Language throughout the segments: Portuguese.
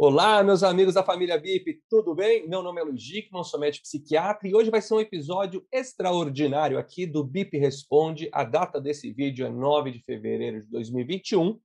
Olá, meus amigos da família BIP, tudo bem? Meu nome é Luiz Dickman, sou médico psiquiatra e hoje vai ser um episódio extraordinário aqui do BIP Responde. A data desse vídeo é 9 de fevereiro de 2021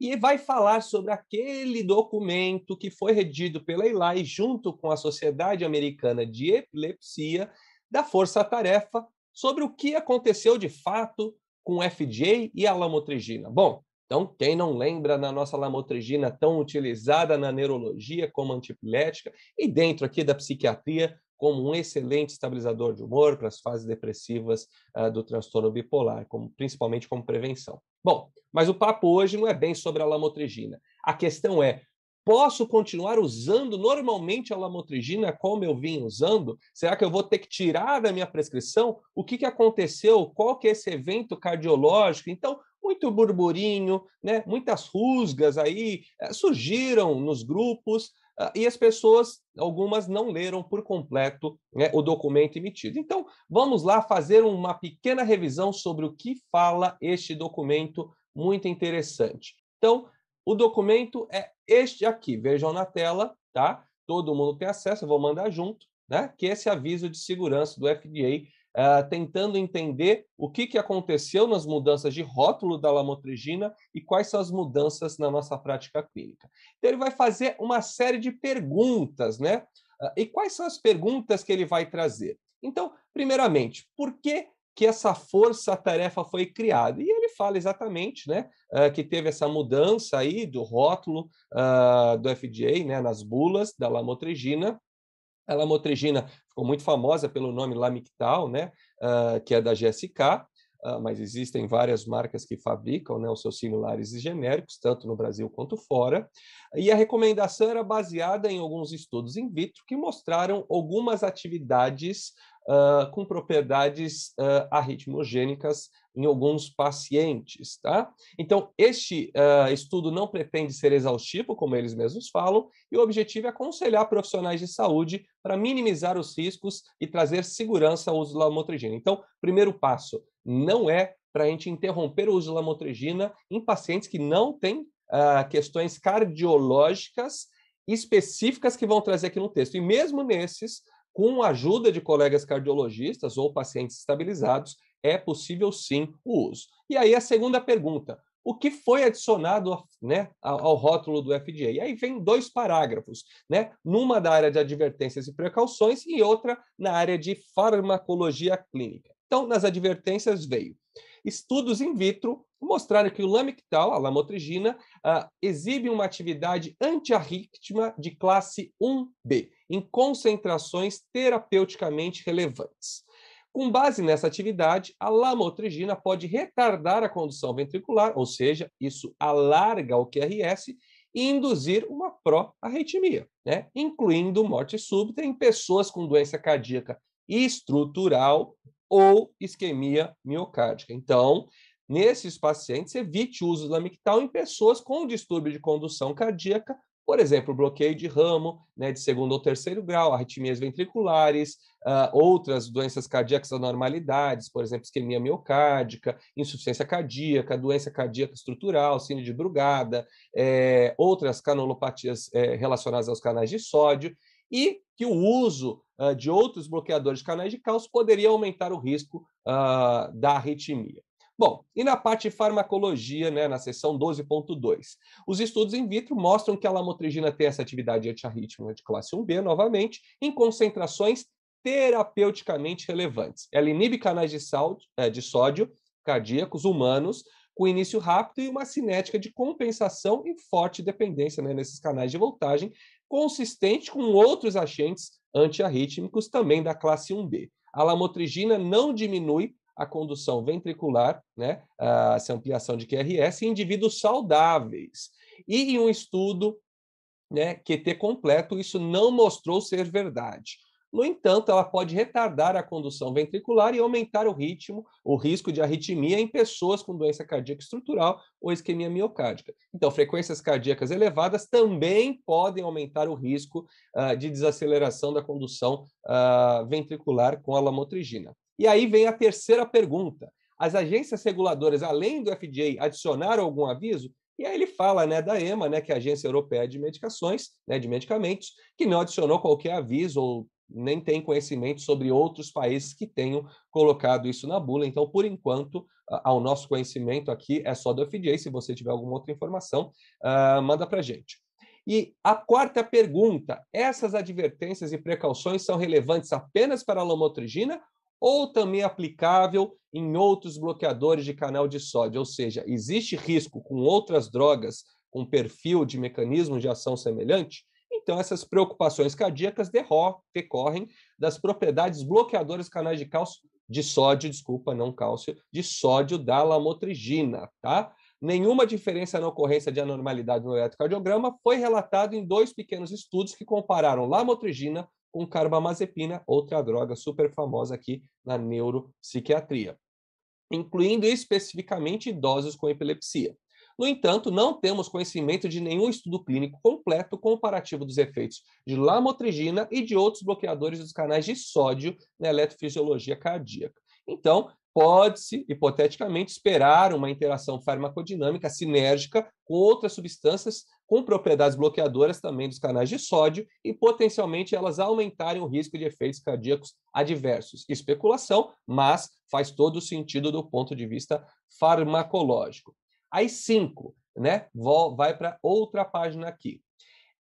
e vai falar sobre aquele documento que foi redigido pela ELAI junto com a Sociedade Americana de Epilepsia da Força Tarefa sobre o que aconteceu de fato com FDA e a lamotrigina. Bom, então, quem não lembra na nossa lamotrigina tão utilizada na neurologia como antipilética e dentro aqui da psiquiatria como um excelente estabilizador de humor para as fases depressivas uh, do transtorno bipolar, como, principalmente como prevenção. Bom, mas o papo hoje não é bem sobre a lamotrigina. A questão é, posso continuar usando normalmente a lamotrigina como eu vim usando? Será que eu vou ter que tirar da minha prescrição? O que, que aconteceu? Qual que é esse evento cardiológico? Então, muito burburinho, né? muitas rusgas aí eh, surgiram nos grupos ah, e as pessoas, algumas não leram por completo né, o documento emitido. Então, vamos lá fazer uma pequena revisão sobre o que fala este documento, muito interessante. Então, o documento é este aqui, vejam na tela, tá? Todo mundo tem acesso, eu vou mandar junto, né? Que é esse aviso de segurança do FDA uh, tentando entender o que, que aconteceu nas mudanças de rótulo da lamotrigina e quais são as mudanças na nossa prática clínica. Então, ele vai fazer uma série de perguntas, né? Uh, e quais são as perguntas que ele vai trazer? Então, primeiramente, por que que essa força-tarefa foi criada. E ele fala exatamente né, ah, que teve essa mudança aí do rótulo uh, do FDA né, nas bulas da lamotrigina, a lamotrigina é ficou muito famosa pelo nome Lamictal, né? Uh, que é da GSK, ah, mas existem várias marcas que fabricam né, os seus similares e genéricos, tanto no Brasil quanto fora. E a recomendação era baseada em alguns estudos in vitro que mostraram algumas atividades uh, com propriedades uh, arritmogênicas em alguns pacientes. Tá? Então, este uh, estudo não pretende ser exaustivo, como eles mesmos falam, e o objetivo é aconselhar profissionais de saúde para minimizar os riscos e trazer segurança ao uso do lamotrigina. Então, primeiro passo, não é para a gente interromper o uso de lamotrigina em pacientes que não têm ah, questões cardiológicas específicas que vão trazer aqui no texto. E mesmo nesses, com a ajuda de colegas cardiologistas ou pacientes estabilizados, é possível sim o uso. E aí a segunda pergunta: o que foi adicionado né, ao rótulo do FDA. E aí vem dois parágrafos, né? Numa da área de advertências e precauções e outra na área de farmacologia clínica. Então, nas advertências veio. Estudos in vitro mostraram que o lamictal, a lamotrigina, uh, exibe uma atividade antiarrítmica de classe 1B, em concentrações terapeuticamente relevantes. Com base nessa atividade, a lamotrigina pode retardar a condução ventricular, ou seja, isso alarga o QRS e induzir uma pró-arritmia, né? incluindo morte súbita em pessoas com doença cardíaca estrutural ou isquemia miocárdica. Então, nesses pacientes, evite o uso do lamictal em pessoas com distúrbio de condução cardíaca, por exemplo, bloqueio de ramo, né, de segundo ou terceiro grau, arritmias ventriculares, uh, outras doenças cardíacas anormalidades, por exemplo, isquemia miocárdica, insuficiência cardíaca, doença cardíaca estrutural, síndrome de Brugada, é, outras canulopatias é, eh, relacionadas aos canais de sódio. E que o uso uh, de outros bloqueadores de canais de cálcio poderia aumentar o risco uh, da arritmia. Bom, e na parte de farmacologia, né, na seção 12.2, os estudos in vitro mostram que a lamotrigina tem essa atividade antiarrítmica de classe 1B, novamente, em concentrações terapeuticamente relevantes. Ela inibe canais de, sal, eh, de sódio cardíacos humanos com início rápido e uma cinética de compensação e forte dependência né, nesses canais de voltagem, consistente com outros agentes antiarrítmicos também da classe 1B. A lamotrigina não diminui a condução ventricular, né, essa ampliação de QRS, em indivíduos saudáveis. E em um estudo né, QT completo, isso não mostrou ser verdade. No entanto, ela pode retardar a condução ventricular e aumentar o ritmo, o risco de arritmia em pessoas com doença cardíaca estrutural ou isquemia miocárdica. Então, frequências cardíacas elevadas também podem aumentar o risco uh, de desaceleração da condução uh, ventricular com a lamotrigina. E aí vem a terceira pergunta. As agências reguladoras, além do FDA, adicionaram algum aviso? E aí ele fala né, da EMA, né, que é a Agência Europeia de Medicações, né, de Medicamentos, que não adicionou qualquer aviso ou nem tem conhecimento sobre outros países que tenham colocado isso na bula. Então, por enquanto, ao nosso conhecimento aqui é só do FDA. Se você tiver alguma outra informação, uh, manda para gente. E a quarta pergunta: essas advertências e precauções são relevantes apenas para a lomotrigina ou também é aplicável em outros bloqueadores de canal de sódio? Ou seja, existe risco com outras drogas com perfil de mecanismos de ação semelhante? Então, essas preocupações cardíacas decorrem das propriedades bloqueadoras canais de cálcio, de sódio, desculpa, não cálcio, de sódio da lamotrigina, tá? Nenhuma diferença na ocorrência de anormalidade no eletrocardiograma foi relatado em dois pequenos estudos que compararam lamotrigina com carbamazepina, outra droga super famosa aqui na neuropsiquiatria, incluindo especificamente idosos com epilepsia. No entanto, não temos conhecimento de nenhum estudo clínico completo comparativo dos efeitos de lamotrigina e de outros bloqueadores dos canais de sódio na eletrofisiologia cardíaca. Então, pode-se, hipoteticamente, esperar uma interação farmacodinâmica sinérgica com outras substâncias com propriedades bloqueadoras também dos canais de sódio e potencialmente elas aumentarem o risco de efeitos cardíacos adversos. Especulação, mas faz todo sentido do ponto de vista farmacológico. Aí cinco, né? Vai para outra página aqui.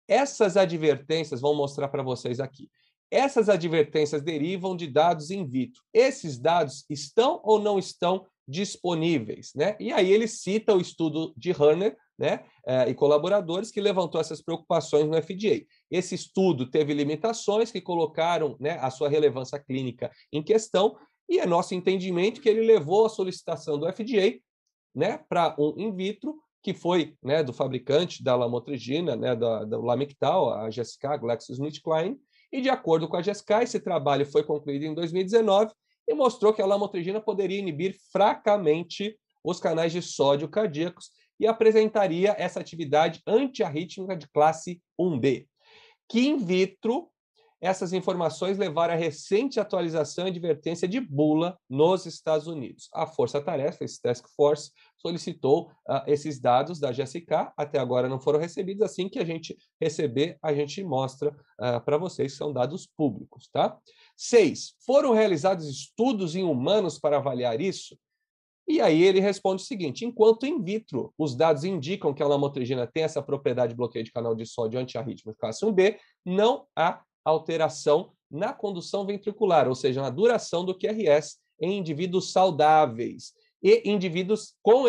Essas advertências vão mostrar para vocês aqui. Essas advertências derivam de dados in vitro. Esses dados estão ou não estão disponíveis, né? E aí ele cita o estudo de Hunter, né, eh, e colaboradores que levantou essas preocupações no FDA. Esse estudo teve limitações que colocaram, né, a sua relevância clínica em questão, e é nosso entendimento que ele levou a solicitação do FDA né, para um in vitro, que foi né, do fabricante da lamotrigina, né, da, da Lamictal, a GSK, GlaxoSmithKline, e de acordo com a GSK, esse trabalho foi concluído em 2019 e mostrou que a lamotrigina poderia inibir fracamente os canais de sódio cardíacos e apresentaria essa atividade antiarrítmica de classe 1B, que in vitro essas informações levaram à recente atualização e advertência de bula nos Estados Unidos. A Força Tarefa, esse Task Force, solicitou uh, esses dados da GSK, até agora não foram recebidos, assim que a gente receber, a gente mostra uh, ah, para vocês, que são dados públicos, tá? Seis, foram realizados estudos em humanos para avaliar isso? E aí ele responde o seguinte: enquanto in vitro os dados indicam que a lamotrigina tem essa propriedade de bloqueio de canal de sódio antiarrítmico classe 1B, não há alteração na condução ventricular, ou seja, na duração do QRS em indivíduos saudáveis e indivíduos com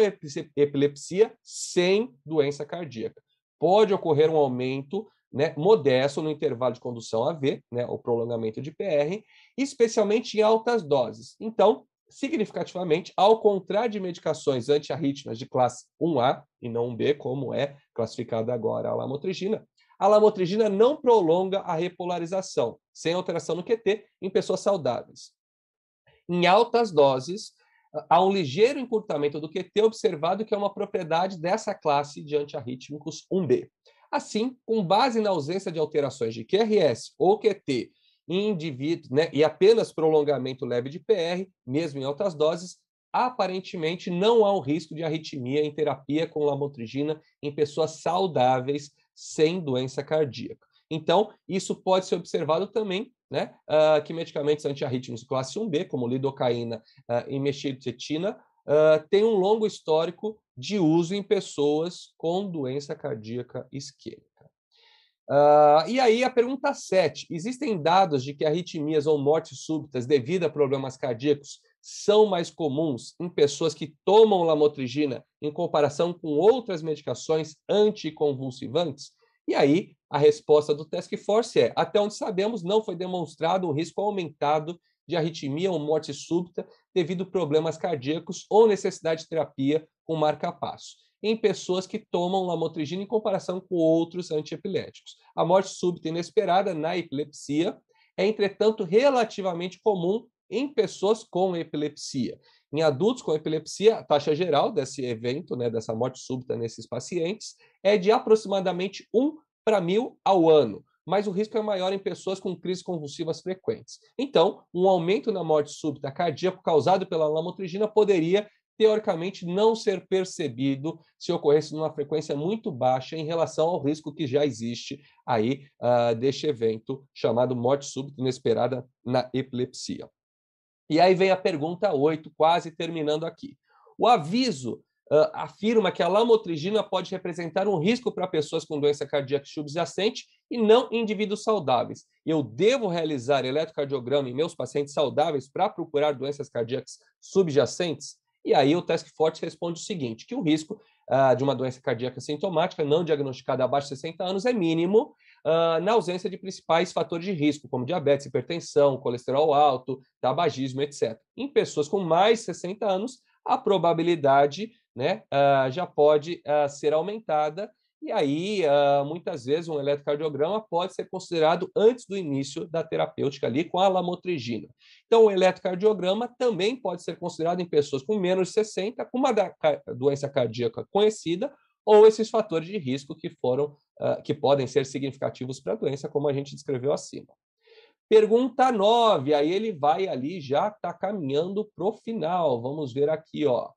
epilepsia sem doença cardíaca. Pode ocorrer um aumento né, modesto no intervalo de condução AV, né, o prolongamento de PR, especialmente em altas doses. Então, significativamente, ao contrário de medicações antiarrítmicas de classe 1A e não 1B, como é classificada agora a lamotrigina, a lamotrigina não prolonga a repolarização, sem alteração no QT, em pessoas saudáveis. Em altas doses, há um ligeiro encurtamento do QT observado, que é uma propriedade dessa classe de antiarrítmicos 1B. Assim, com base na ausência de alterações de QRS ou QT em indivíduo, né, e apenas prolongamento leve de PR, mesmo em altas doses, aparentemente não há um risco de arritmia em terapia com lamotrigina em pessoas saudáveis sem doença cardíaca. Então, isso pode ser observado também, né? Uh, que medicamentos antiarrítmicos classe 1B, como lidocaína uh, e metilcetina, uh, ah, têm um longo histórico de uso em pessoas com doença cardíaca isquêmica. Uh, e aí a pergunta 7. Existem dados de que arritmias ou mortes súbitas devido a problemas cardíacos são mais comuns em pessoas que tomam lamotrigina em comparação com outras medicações anticonvulsivantes? E aí, a resposta do Task Force é: até onde sabemos, não foi demonstrado um risco aumentado de arritmia ou morte súbita devido a problemas cardíacos ou necessidade de terapia com marca-passo em pessoas que tomam lamotrigina em comparação com outros antiepiléticos. A morte súbita inesperada na epilepsia é, entretanto, relativamente comum em pessoas com epilepsia. Em adultos com epilepsia, a taxa geral desse evento, né, dessa morte súbita nesses pacientes, é de aproximadamente 1 para 1.000 ao ano mas o risco é maior em pessoas com crises convulsivas frequentes. Então, um aumento na morte súbita cardíaca causado pela lamotrigina poderia, teoricamente, não ser percebido se ocorresse numa frequência muito baixa em relação ao risco que já existe aí uh, deste evento chamado morte súbita inesperada na epilepsia. E aí vem a pergunta 8, quase terminando aqui. O aviso uh, afirma que a lamotrigina pode representar um risco para pessoas com doença cardíaca subjacente e não indivíduos saudáveis. Eu devo realizar eletrocardiograma em meus pacientes saudáveis para procurar doenças cardíacas subjacentes? E aí o Task Force responde o seguinte, que o risco uh, de uma doença cardíaca sintomática não diagnosticada abaixo de 60 anos é mínimo uh, na ausência de principais fatores de risco, como diabetes, hipertensão, colesterol alto, tabagismo, etc. Em pessoas com mais de 60 anos, a probabilidade né, uh, já pode ser aumentada e aí, ah, muitas vezes, um eletrocardiograma pode ser considerado antes do início da terapêutica ali com a lamotrigina. Então, o eletrocardiograma também pode ser considerado em pessoas com menos de 60, com uma doença cardíaca conhecida, ou esses fatores de risco que foram, ah, que podem ser significativos para a doença, como a gente descreveu acima. Pergunta 9, aí ele vai ali, já está caminhando para o final. Vamos ver aqui, ó.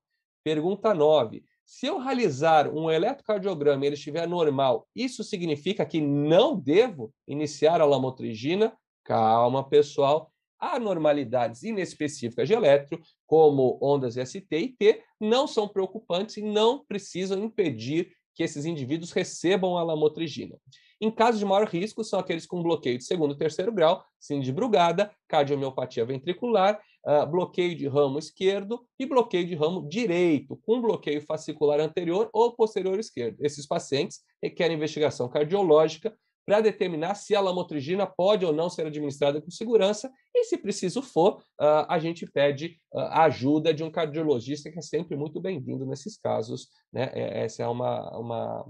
Pergunta 9. Se eu realizar um eletrocardiograma e ele estiver normal, isso significa que não devo iniciar a lamotrigina? Calma, pessoal. Anormalidades inespecíficas de eletro, como ondas ST e T, não são preocupantes e não precisam impedir que esses indivíduos recebam a lamotrigina. Em casos de maior risco, são aqueles com bloqueio de segundo e terceiro grau, síndrome de Brugada, cardiomiopatia ventricular, uh, bloqueio de ramo esquerdo e bloqueio de ramo direito, com bloqueio fascicular anterior ou posterior esquerdo. Esses pacientes requerem investigação cardiológica para determinar se a lamotrigina pode ou não ser administrada com segurança e, se preciso for, ah, a gente pede ah, a ajuda de um cardiologista, que é sempre muito bem-vindo nesses casos. Né? É, essa é uma, uma,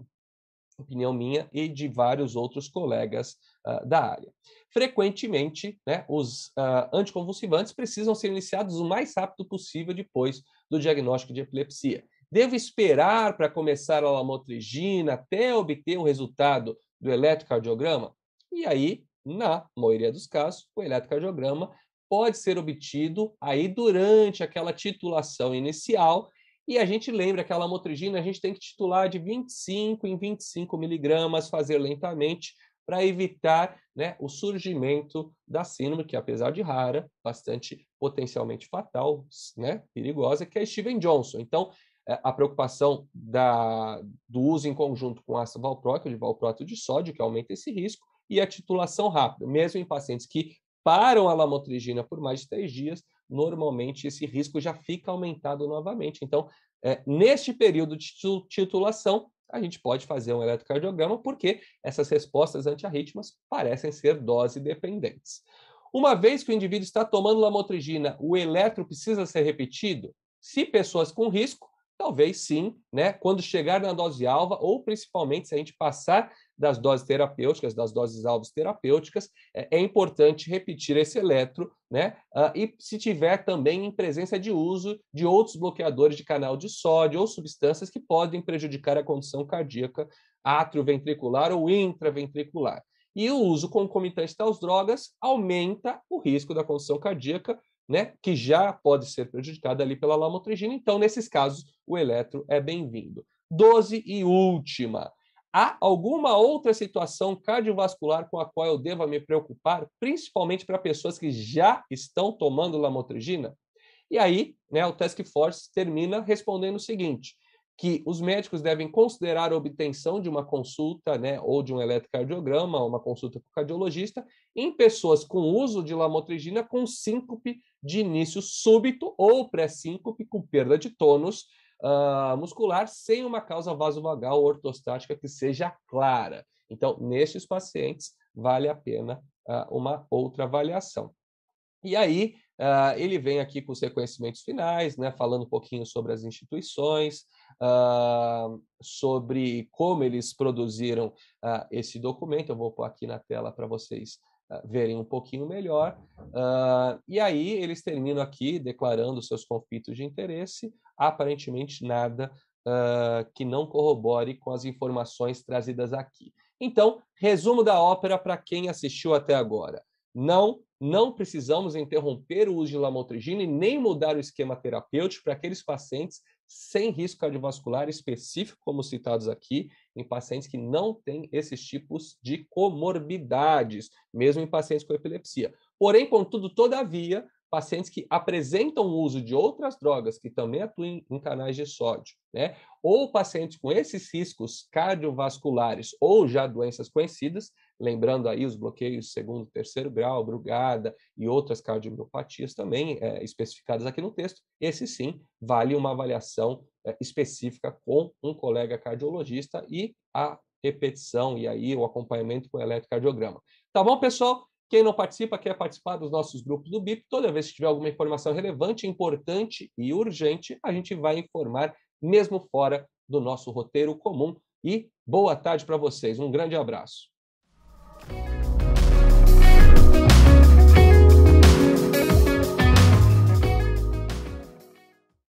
opinião minha e de vários outros colegas uh, da área. Frequentemente, né, os uh, anticonvulsivantes precisam ser iniciados o mais rápido possível depois do diagnóstico de epilepsia. Devo esperar para começar a lamotrigina até obter o resultado do eletrocardiograma? E aí, na maioria dos casos, o eletrocardiograma pode ser obtido aí durante aquela titulação inicial e a gente lembra que a lamotrigina a gente tem que titular de 25 em 25 miligramas, fazer lentamente, para evitar né, o surgimento da síndrome, que apesar de rara, bastante potencialmente fatal, né, perigosa, que é Steven Johnson. Então, é, a preocupação da, do uso em conjunto com ácido valproato, de valproato de sódio, que aumenta esse risco, e a titulação rápida, mesmo em pacientes que param a lamotrigina por mais de três dias, normalmente esse risco já fica aumentado novamente. Então, é, neste período de titulação, a gente pode fazer um eletrocardiograma, porque essas respostas antiarrítmicas parecem ser dose dependentes. Uma vez que o indivíduo está tomando lamotrigina, o eletro precisa ser repetido? Se pessoas com risco, Talvez sim, né? Quando chegar na dose alva, ou principalmente se a gente passar das doses terapêuticas, das doses alvos terapêuticas, é, é importante repetir esse eletro, né? Ah, e se tiver também em presença de uso de outros bloqueadores de canal de sódio ou substâncias que podem prejudicar a condição cardíaca atrioventricular ou intraventricular. E o uso concomitante das drogas aumenta o risco da condição cardíaca, né, que já pode ser prejudicada ali pela lamotrigina. Então, nesses casos, o eletro é bem-vindo. Doze e última. Há alguma outra situação cardiovascular com a qual eu deva me preocupar, principalmente para pessoas que já estão tomando lamotrigina? E aí, né, o Task Force termina respondendo o seguinte: que os médicos devem considerar a obtenção de uma consulta, né, ou de um eletrocardiograma, uma consulta com o cardiologista, em pessoas com uso de lamotrigina com síncope de início súbito ou pré-síncope com perda de tônus uh, muscular sem uma causa vasovagal ou ortostática que seja clara. Então, nesses pacientes, vale a pena uh, uma outra avaliação. E aí, uh, ele vem aqui com os reconhecimentos finais, né, falando um pouquinho sobre as instituições, Uh, sobre como eles produziram uh, esse documento. Eu vou pôr aqui na tela para vocês ah, verem um pouquinho melhor. Uh, e aí eles terminam aqui declarando seus conflitos de interesse, aparentemente nada uh, que não corrobore com as informações trazidas aqui. Então, resumo da ópera para quem assistiu até agora. Não, não precisamos interromper o uso de lamotrigina e nem mudar o esquema terapêutico para aqueles pacientes sem risco cardiovascular específico, como citados aqui, em pacientes que não têm esses tipos de comorbidades, mesmo em pacientes com epilepsia. Porém, contudo, todavia, pacientes que apresentam o uso de outras drogas que também atuem em canais de sódio, né? Ou pacientes com esses riscos cardiovasculares ou já doenças conhecidas lembrando aí os bloqueios segundo, terceiro grau, brugada e outras cardiomiopatias também é, especificadas aqui no texto, esse sim vale uma avaliação é, específica com um colega cardiologista e a repetição e aí o acompanhamento com eletrocardiograma. Tá bom, pessoal? Quem não participa, quer participar dos nossos grupos do BIP, toda vez que tiver alguma informação relevante, importante e urgente, a gente vai informar, mesmo fora do nosso roteiro comum. E boa tarde para vocês. Um grande abraço.